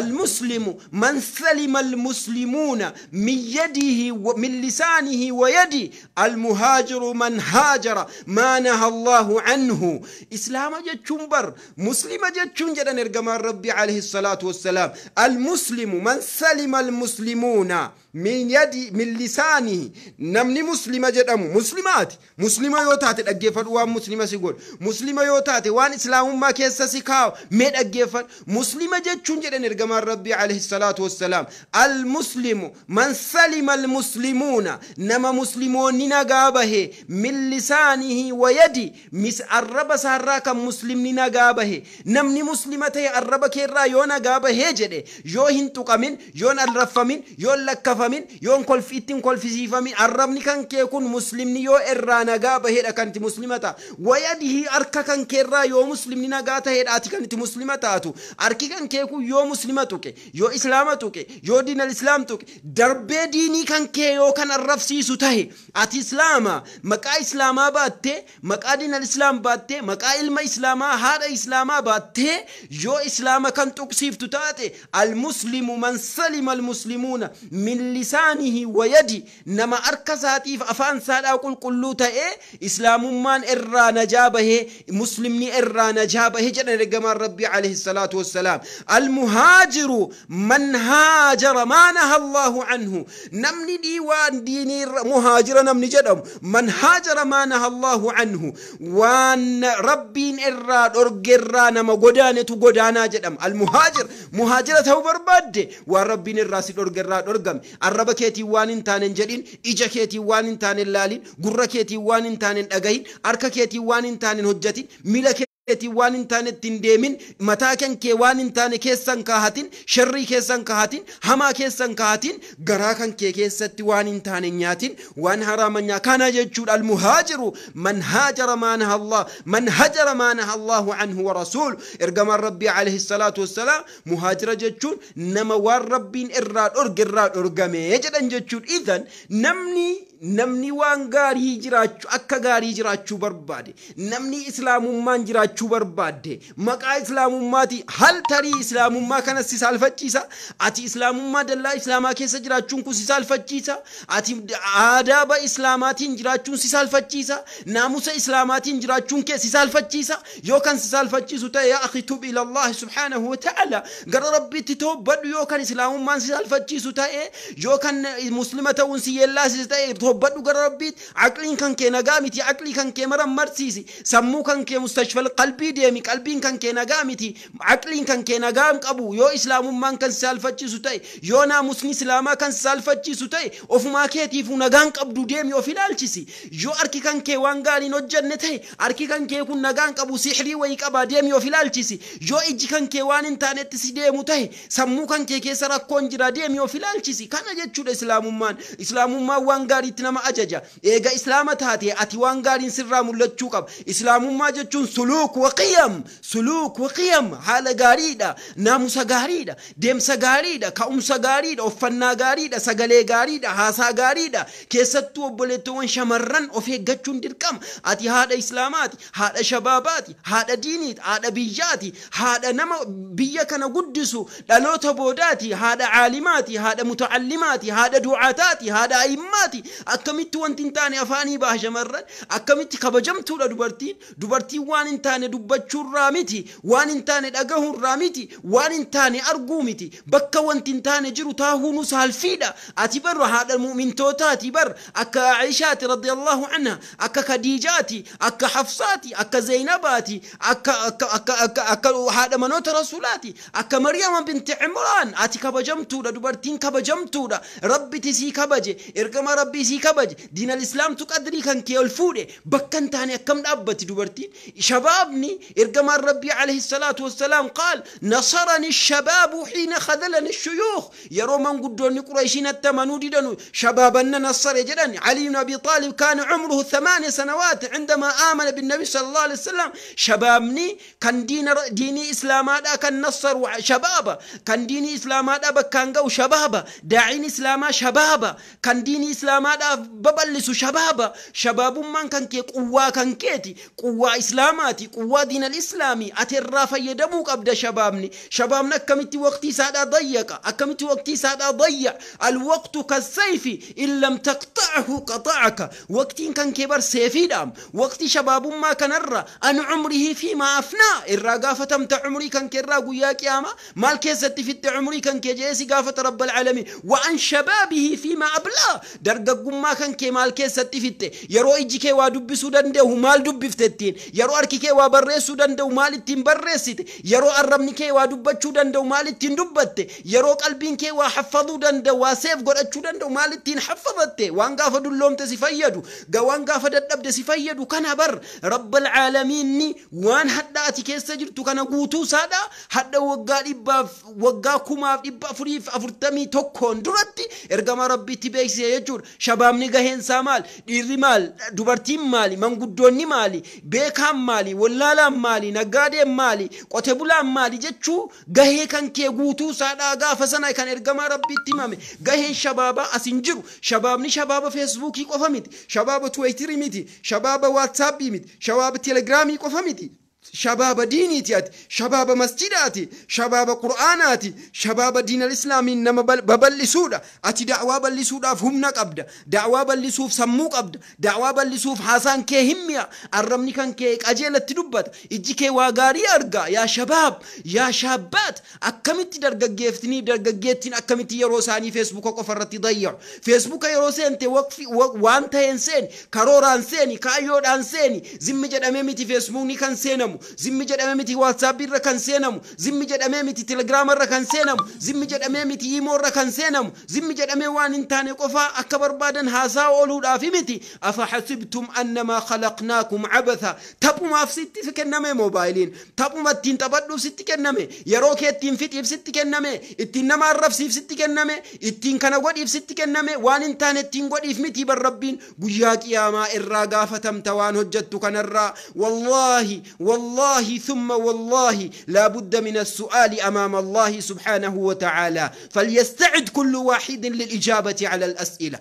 almuslimu man salima almuslimuuna min yadihi min lisaanihi wa yadi almuhaajiru man haajara maa naha allaahu canhu islaama jechuun bar muslima jechuun jedha jedhan ergamaan rabbii alayhi salaatu wassalaam almuslimu man salima almuslimuuna min yadi min lisaanihi namni muslima jedhamu muslimaati muslima yoo taate dhaggeeffadhu waan muslima si godhu muslima yoo taate waan islaamummaa keessa si kaawu mee dhaggeeffadhu muslima jechuun jedhan ergamaan rabbii alayhi salaatu wassalaam almuslimu man salima almuslimuuna nama musliimoonni nagaa bahe min lisaanihi wayadi mis arraba isaarraa kan muslimni nagaa bahe namni muslim hima ta'e arraba keerraa yoo nagaa bahee jedhe yoo hin tuqamin yoon arraffamin yoon lakkafamin yoon ittiin kolfisiifamin arrabni kan kee kun muslimni yoo irraa nagaa baheedha kan itti muslima ta'a wayadihii harka kan keerraa yoo muslimni nagaa ta'eedha ati kan itti muslima taatu harki kan kee kun yoo muslima tuqe yoo islaama tuqe yoo diinal islaam tuqe darbee diinii kan kee yoo kan arrabsiisu tahe ati islaama maqaa islaamaa baattee maqaa diinal islaam baattee maqaa ilma islaamaa haadha islaamaa baattee yoo islaama kan tuqsiiftu taate almuslimu man salima almuslimuuna min lisaanihi wayadi nama harka isaatiif afaan isaadhaa qulqulluu ta'ee islaamummaan irraa najaa bahee muslimni irraa najaa bahee jedhan ergamaan rabbii عليه الصلاة والسلام المهاجر من هاجر ما نهى الله عنه نمني ديوان ديني مهاجر نمني جدم من هاجر ما نهى الله عنه وان ربين إراد أرقران ما قدانة godaanaa jedhama almuhaajir muhaajira ta'uu barbaadde waan rabbiin irraa si dhorgarraa dhorgame arraba keetiin waan hin taaneen jedhin ija keetiin waan hin taaneen laalin gurra keetiin waan hin taaneen dhagahin harka keetiin waan hin taaneen hojjatin miila keetiin waan hin taane ittiin deemin mataa kan kee waan hin taane keessan kaahatin sharrii ke kaahatin hamaa keessan kaahatin garaa kan kee keessatti waan hin taane nyaatin waan haraama nyaa kana jechuudha almuhaajiru man haajara maanaha allah man hajara maanaha allahu anhu wa rasuul ergamaan rabbii alayhi salaatu wassalaam muhaajira jechuun nama waan rabbiin irraa dhorge irraa dhorgamee jedhan jechuudha idhan namni namni waan gaarii jiraachuu akka gaarii jiraachuu barbaade namni islaamummaan jiraachuu barbaadde maqaa islaamummaatiin hal tarii islaamummaa kanas si saalfachiisa ati islaamummaa dallaa islaamaa keessa jiraachuun kun si saalfachiisa ati aadaaba islaamaatiin jiraachuun si saalfachiisa naamusa islaamaatiin jiraachuun kee si saalfachiisa yoo kan si saalfachiisu ta'e yaa akhi tub ilallahi subhaanahu wa ta'ala gara rabbiitti toobbadhu yoo kan islaamummaan si saalfachiisu ta'e yoo kan muslima ta'uun si yeellaasise ta'e هبدو قرر ربيت عقلين كان كي نقامتي عقلي كان كي مرم مرسيسي سمو كان كي مستشفى القلبي ديمي قلبين كان كي نقامتي عقلين كان كي نقام قبو يو إسلام من كان سالفتشي ستاي يو ناموسني إسلاما كان سالفتشي ستاي وفما كيتيفو نقام قبدو ديمي وفي الالشيسي يو أركي كان كي وانقالي نجنة تاي أركي كان كي يكون نقام قبو سحري ويقبا ديمي وفي الالشيسي يو إجي كان كي وان انتانت سيديمو تاي سمو كان كي كي سرقون جرا ديمي وفي الالشيسي كان جد شو الإسلام إسلام من وانقالي irratti nama ajaja eega islaama taate ati waan gaariin sirraa mul'achuu qaba islaamummaa jechuun suluuk waqiyam suluuk waqiyam haala gaariidha naamusa gaariidha deemsa gaariidha ka'umsa gaariidha uffannaa gaariidha sagalee gaariidha haasaa gaariidha keessattuu obboleettoowwan shamarran of eeggachuun dirqama ati haadha islaamaati haadha shabaabaati haadha diiniiti haadha biyyaati haadha nama biyya kana guddisu dhaloota boodaati haadha caalimaati haadha mutacallimaati haadha duucaataati haadha a'immaati akkamitti wanti hin taane afaanii baha shamarran akkamitti kabajamtuudha dubartiin dubartiin waan hin taane dubbachuurraa miti waan hin taane dhagahuurraa miti waan hin taane arguu miti bakka wanti hin taane jiru taahuunu saalfiidha ati barra haadha mu'mintootaati bar akka Aishaati radiyallahu anha akka Khadiijaati akka Hafsaati akka Zaynabaati akka akka akka akka akka haadha manoota rasuulaati akka Maryama binti Imraan ati kabajamtuudha dubartiin kabajamtuudha rabbi tisii kabaje ergama rabbi isii kabaje diin al-islaamtu qadrii kan kee ol fuudhe bakka hin taane akkam dhaabbati dubartiin shabaabni ergamaan rabbii alayhi salaatu wassalaam qaal nasarani shabaabu xiina khadalani shuyuuh yeroo manguddoonni qurayshiin attamanuu didanu shabaabanna nasare jedhan ali ibn abi طالب كان عمره ثمان سنوات عندما آمن بالنبي صلى الله عليه وسلم شبابني كان دين ديني إسلاما دا كان نصر شبابا كان ديني إسلاما دا بكان جو شبابا داعين إسلاما شبابا كان ديني إسلاما دا ببلس شبابا شباب من كان كي قوة كان كيتي قوة إسلاماتي قوة دين الإسلامي أترى رافا يدموك أبدا شبابني شبابنا كمتي وقتي سادا ضيقة أكمتي وقتي سادا ضيع الوقت كالسيف إن لم تقطعه قطعك وقتي كان كبر سيفي دام وقتي شباب ما كان الرا أن عمره فيما أفنى إرى قافتمت عمري كان كرا قياك ياما مالك ست في عمري كان كجيسي قافة رب العالمين وأن شبابه فيما أبلى درقق ogummaa kan kee maal keessatti fitte yeroo ijji kee waa dubbisuu danda'u maal dubbiftettiin yeroo harki kee waa barreessuu danda'u maal ittiin barreessite yeroo arrabni kee waa dubbachuu danda'u maal ittiin dubbatte yeroo qalbiin kee waa haffaduu danda'u waa seef godhachuu danda'u maal ittiin haffadatte waan gaafa dulloomte si fayyadu waan gaafa dadhabde si fayyadu kana bar rabbal caalamiinni waan hadhaa ati keessa jirtu kana guutuu saadha hadha waggaa dhibbaaf waggaa kumaaf dhibba afuriif afurtamii tokkoon duratti ergama rabbiitti beeksise jechuudha. gabaabni gaheensaa maali dhiirri maali dubartiin mali manguddoonni mali beekaan mali wallaalaan mali naggaadeen mali qote bulaan maali jechuu gahee kan kee guutuu saadhaa sana kan ergamaa rabbiitti himame gaheen shabaabaa asin jiru shabaabni shabaaba feesbuukii qofa shababa shabaaba tuwayitirii miti shabaaba waatsaappii miti shabaaba telegiraamii qofa شباب دينيتي شباب مسجداتي شباب قرآناتي شباب دين الإسلام نما ببلسودا أتي دعوة بلسودا فهمنا قبدا دعوة بلسوف سمو قبدا دعوة بلسوف حسان كي هميا الرمني كان كي أجيلة تدبت إجي كي واغاري أرقا يا شباب يا شابات أكمت درقا جيفتني درقا جيتين أكمت يروساني فيسبوك وقفرتي ضيع فيسبوك يروسين تي وقفي وانتا ينسين كروران سيني كايود أنسيني زمجد أمامتي فيسبوك ني كان سينمو zimmi jedhamee miti waatsaapii irra kan seenamu zimmi jedhamee miti telegiraama irra kan seenamu zimmi jedhamee miti iimoo irra kan seenamu zimmi jedhamee waan hin taane qofaa akka barbaadan haasaa ooluudhaaf miti afaxasibtum annamaa khalaqnaakum cabatha taphumaaf sitti kenname moobaayiliin taphuma ittiin taphadhuuf sitti kenname yeroo kee ittiin fixiif sitti kenname ittiin nama arrabsiif sitti kenname ittiin kana godhiif sitti kenname waan hin taane ittiin godhiif miti barrabbiin guyyaa qiyaamaa irraa gaafatamta waan hojjettu kanarraa wallaahi wallaahi والله ثم والله لا بد من السؤال أمام الله سبحانه وتعالى فليستعد كل واحد للإجابة على الأسئلة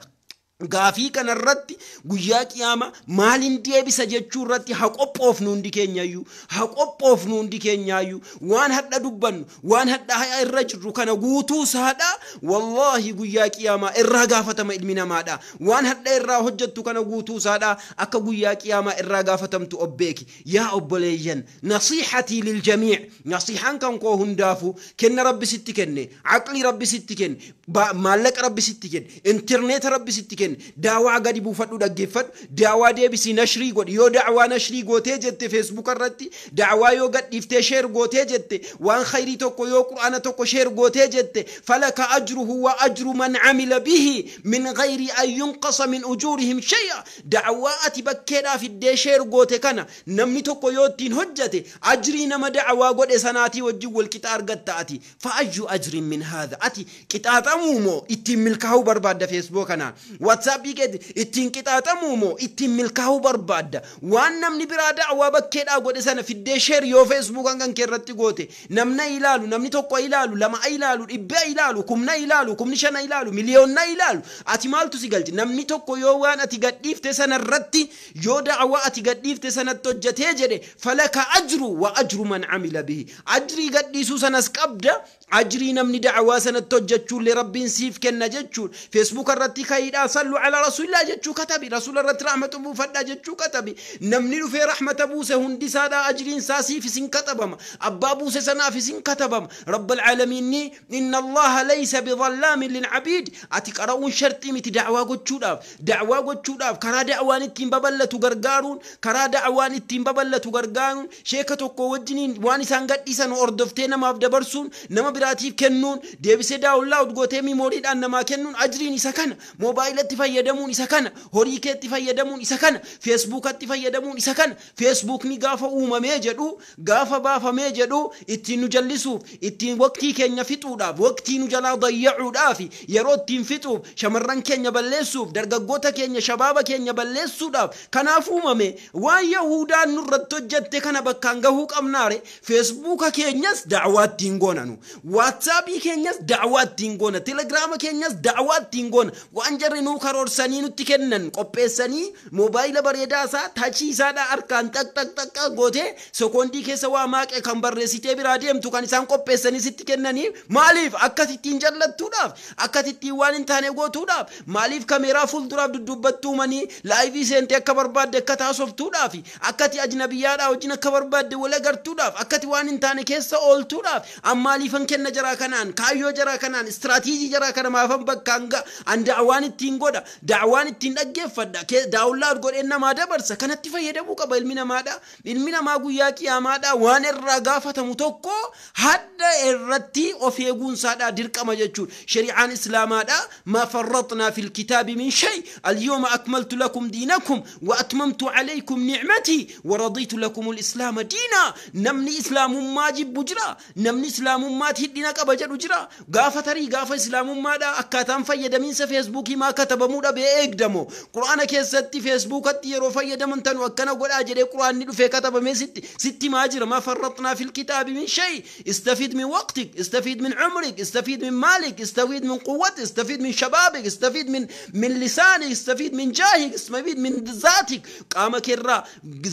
Gaafii kanarratti guyyaa qiyaamaa maaliin deebisa jechuu irratti haa qophoofnu hundi keenyaayyuu haa qophoofnu hundi keenyaayyuu waan hadha dubbannu waan hadha irra jirru kana guutuu saadha wallaahi guyyaa qiyaamaa irraa gaafatama ilmi namaadha waan hadha irraa hojjettu kana guutuu saadha akka guyyaa qiyaamaa irraa gaafatamtu obbeeki yaa obboleeyyan nasiixatii liljamiic nasiixaan kan koo hundaafu kenna rabbi sitti kenne caqlii rabbi sitti kenne maallaqa rabbi sitti kenna intarneeta rabbi sitti kenna daawaa gadi buufadhu dhaggeeffadhu daawaa deebisii nashrii godhi yoo daawaa nashrii gootee jette feesbuuka irratti daawaa yoo gadhiiftee sheer gootee jette waan khayrii tokko yoo qura'aana tokko sheer gootee jette falaka ajruhu wa ajru man camila bihi min gayri an yunqasa min ujuurihim shay'a daawaa ati bakkeedhaa fiddee sheer goote kana namni tokko yoo ittiin hojjate ajrii nama daawaa godhe sanaatii wajjin walqixa argatta ati fa ajyu ajrin min haadha ati qixaaxama qixaaxamuumoo ittiin milkaa'uu barbaadda feesboo kanaan waatsaapii keetti ittiin qixaaxamuumoo ittiin milkaa'uu barbaadda waan namni biraa da'awaa bakkeedhaa godhe sana fiddee sheer yoo feesbuukan kan keerratti goote namna ilaalu namni tokko ilaalu lama ilaalu dhibbee ilaalu kumna ilaalu kumni shana ilaalu miliyoonna ilaalu ati maaltu si galchi namni tokko yoo waan ati gadhiifte sanarratti yoo da'awaa ati gadhiifte sanatti hojjatee jedhe falaka ajru wa ajru man camila bihi ajrii gadhiisuu sanas qabda عجري نمني دعوة سنة تجتشو لرب سيف كنا جتشو فيسبوك الرتي خيرا صلوا على رسول الله جتشو كتبي رسول الرت رحمة أبو فدا جتشو كتبي نمني في رحمة أبو سهون دي سادة أجرين ساسي في سن كتبم أبا أبو سسنا في سن كتبم رب العالمين إن الله ليس بظلام للعبيد أتك أرون شرطي مت دعوة جتشو دعوة جتشو كرا دعوة نتيم ببلة تغرغارون كرا دعوة نتيم ببلة تغرغارون شيكة تقوى وجنين واني سانقات إسان أردفتين ما بدبرسون نما biraatiif kennuun deebisee daawullaa utgotee miimooriidhaan namaa kennuun ajriin isa kana mobaayilatti fayyadamuun isa kana horii keetti fayyadamuun isa kana feesbuukatti fayyadamuun isa kana feesbuukni gaafa uumamee jedhu gaafa baafamee jedhu ittiin nu jallisuuf ittiin waqtii keenya fixuudhaaf waqtii nu jalaa dayyacuudhaaf yeroo ittiin fixuuf shamarran keenya balleessuuf dargaggoota keenya shabaaba keenya balleessuudhaaf kanaaf uumame waan yahudaan nurratti hojjatte kana bakkaan gahuu qabnaare feesbuuka keenyas dacwaa ittiin goonanu watsaabii keenyas da'awaa ittiin goona telegiraama keenyas da'awaa ittiin goona waan jarri nuu karoorsanii nutti kennan qopheessanii moobaayila bareedaa isaa tachii isaadhaa harkaan taq taq taq gootee sekoondii keessa waa maaqe kan barreessitee biraa deemtu kan isaan qopheessanii sitti kennanii maaliif akkasittiin jallattuudhaaf akkasittiin waan hin taane gootuudhaaf maaliif kameeraa fuulduraaf dudubbattuumanii laayivii seente akka barbaadde akka taasoftuudhaaf akkati ajnabiyyaadhaa wajjin akka barbaadde walagartuudhaaf akkati waan hin taane keessa ooltuudhaaf ammaaliifan kenna kenna jaraa kanaan kaayyoo jaraa kanaan istiraatiijii jaraa kana maafan bakka hanga an daawaan ittiin godha daawaan ittiin dhaggeeffadha daawullaa godhee namaa dabarsa kanatti fayyadamuu qaba ilmi namaadha ilmi namaa guyyaa qiyaamaadha waan irraa gaafatamu tokko hadda irratti of eeguunsaadha dirqama jechuudha shari'aan islaamaadha ma farratnaa fil kitaabi min shay alyooma akmaltu lakum diinakum wa atmamtu alaykum nicmatii wa radiitu lakum islaama diina namni islaamummaa jibbu jira namni islaamummaatiin hidhina qaba jedhu jira gaafa tarii gaafa islaamummaadha akkaataan fayyadamiinsa feesbuukii maa katabamu dhabee eegdamo quraana keessatti feesbuukatti yeroo fayyadaman tanu akkana godhaa jedhee quraanni dhufee katabamee sitti maa jira maa farratnaa fil kitaabi min shay istafid min waqtik istafid min cumrik istafid min maalik istafid min quwwatik istafid min shabaabik istafid min min lisaanik istafid min jaahik istafid min zaatik qaama keerraa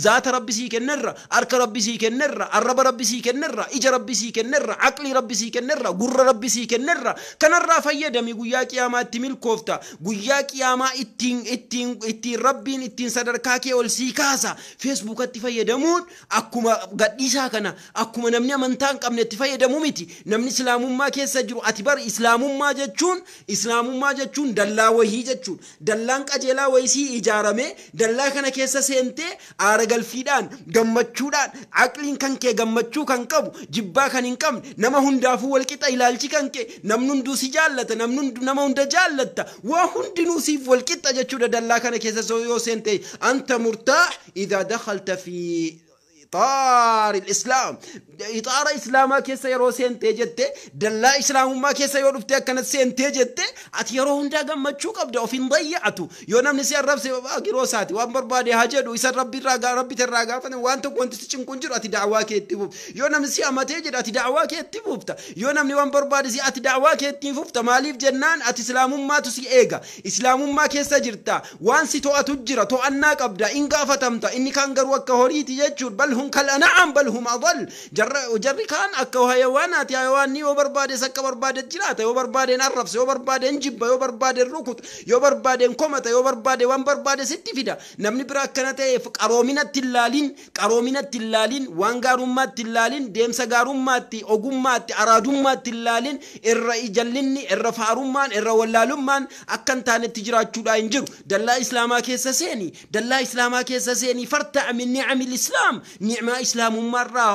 zaata rabbisii kennarra harka rabbisii kennarra arraba rabbisii kennarra ija rabbisii kennarra aqlii rabbisii sii kennerra gurra rabbi sii kennerra kanarraa fayyadami guyyaa qiyaamaa itti milkoofta guyyaa qiyaamaa ittiin ittiin ittiin rabbiin ittiin sadarkaa kee ol sii kaasa feesbuukatti fayyadamuun akkuma gadhiisaa kana akkuma namni amantaa hin qabne itti fayyadamu miti namni islaamummaa keessa jiru ati bar islaamummaa jechuun islaamummaa jechuun dallaa wayii jechuun dallaan qajeelaa wayisii ijaarame dallaa kana keessa seentee aara galfiidhaan gammachuudhaan aqliin kan kee gammachuu kan qabu jibbaa kan hin qabne nama hundaa kanaafuu walqixa ilaalchi kan kee namni hunduu si jaallata namni nama hunda jaallata waa hundinuu siif walqixa jechuudha dallaa kana keessa yoo seente anta murtaa idaa dakhalta fi إطار الإسلام إطار إسلاما كيسا يرو سينتي جتة دلا إسلامما كيسا يرو فتاك كانت سينتي جتة أتيرو هندا قمتشو قبدا وفين ضيعتو يونام نسي الرب سيبا قيرو ساتي وامبر بادي هاجدو إسا ربي راقا ربي تراقا فانا وان تقو انت سيشن كنجر أتي دعواك يتبوب يونام نسي أما تيجر أتي دعواك يتبوبتا يونام نوان بربادي زي أتي دعواك يتبوبتا ماليف جنان أتي ما تسي إسلام ما كيسا جرتا وان سي توأتو تو توأنا قبدا إن قافتمتا إني كان قروا كهوريتي يجور بل هم هم كلا نعم بل هم أضل جر وجر كان أكو حيوانات حيواني وبرباد سك برباد جلات وبرباد نرفس وبرباد نجب وبرباد الركض وبرباد كومة وبرباد وان برباد ست فدا نمني برا كانت أرومينا تلالين قرومنا تلالين وان غاروما التلالين ديمسا غاروما تي أغوما تي أرادومة تلالين إر إجلني إر فارومان إر ولالومان أكن تاني تجرات شودا إنجرو دلا إسلاما كيسا سيني دلا إسلاما كيسا فرتع من نعم الإسلام نعمة إسلام مرة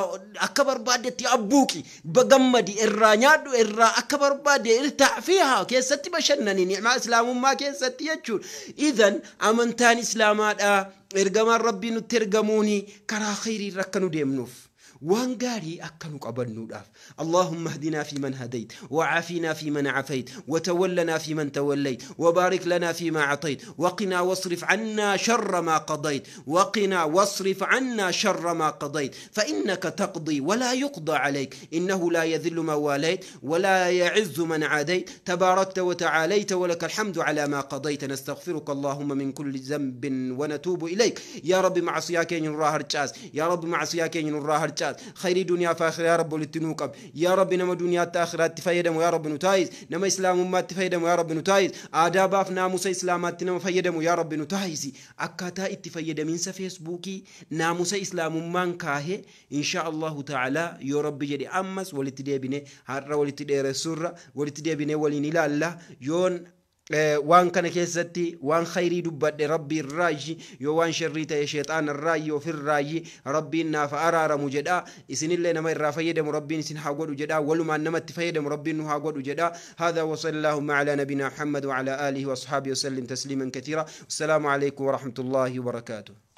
أكبر بعد تأبوكي بجمد إرّا نادو إرّا أكبر بعد إرتع فيها كيف ستي بشنني نعمة إسلام ما كيف ستي يجول إذن أمن تاني إسلامات آه إرجع ربي نترجموني كرا خيري ركنو ديمنوف وان اكنو أكنك أبنوداف اللهم اهدنا في من هديت وعافنا في من عافيت وتولنا في من توليت وبارك لنا فيما عطيت وقنا واصرف عنا شر ما قضيت وقنا واصرف عنا شر ما قضيت فإنك تقضي ولا يقضى عليك إنه لا يذل من واليت ولا يعز من عاديت تباركت وتعاليت ولك الحمد على ما قضيت نستغفرك اللهم من كل ذنب ونتوب إليك يا رب معصياك ينراهر جاس يا رب معصياك ينراهر جاس خيرات خير دنيا فاخر يا رب ولتنوقب يا رب نما دنيا تاخرات تفيدم يا رب نتايز نما اسلام ما تفيدم يا رب نتايز آداب افنا موسى اسلامات نما فيدم يا رب نتايز أكاتا اتفيدمين سفيسبوكي ناموس اسلام مان كاه إن شاء الله تعالى يا رب جدي أمس ولتدي بني هر ولتدي رسول ولتدي بني ولين الله يون وان كان كيساتي وان خيري دوبات ربي الراجي يو وان شريتا يشيطان الراجي وفي الراجي ربي نافع أرار مجدا اسن الله نما إرافا يدم ربي نسن حاقود جدا ولما نما تفايدم ربي نو حاقود جدا هذا وصل اللهم على نبينا محمد وعلى آله وصحابه وسلم تسليما كثيرا السلام عليكم ورحمة الله وبركاته